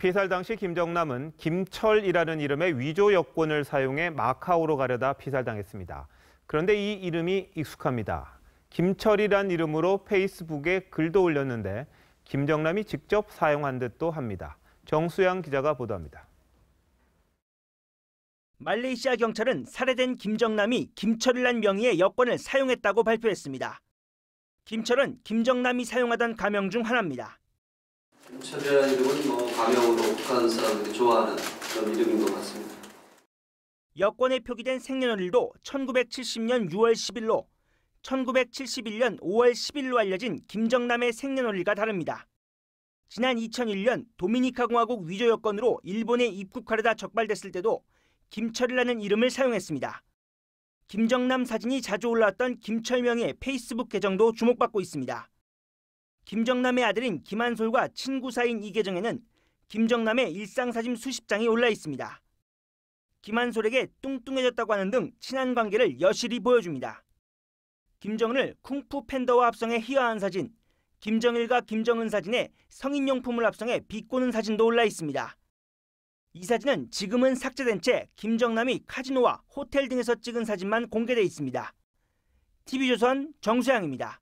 피살 당시 김정남은 김철이라는 이름의 위조 여권을 사용해 마카오로 가려다 피살당했습니다. 그런데 이 이름이 익숙합니다. 김철이란 이름으로 페이스북에 글도 올렸는데 김정남이 직접 사용한 듯도 합니다. 정수양 기자가 보도합니다. 말레이시아 경찰은 살해된 김정남이 김철이란 명의의 여권을 사용했다고 발표했습니다. 김철은 김정남이 사용하던 가명 중 하나입니다. 차별이 이름은 뭐 가명으로 북한 사람들이 좋아하는 그런 이름인 것 같습니다. 여권에 표기된 생년월일도 1970년 6월 10일로 1971년 5월 10일로 알려진 김정남의 생년월일과 다릅니다. 지난 2001년 도미니카공화국 위조 여권으로 일본에 입국하려다 적발됐을 때도 김철이라는 이름을 사용했습니다. 김정남 사진이 자주 올라왔던 김철명의 페이스북 계정도 주목받고 있습니다. 김정남의 아들인 김한솔과 친구 사인 이계정에는 김정남의 일상사진 수십 장이 올라 있습니다. 김한솔에게 뚱뚱해졌다고 하는 등 친한 관계를 여실히 보여줍니다. 김정은을 쿵푸 팬더와 합성해 희화한 사진, 김정일과 김정은 사진에 성인용품을 합성해 비꼬는 사진도 올라 있습니다. 이 사진은 지금은 삭제된 채 김정남이 카지노와 호텔 등에서 찍은 사진만 공개돼 있습니다. TV조선 정수양입니다.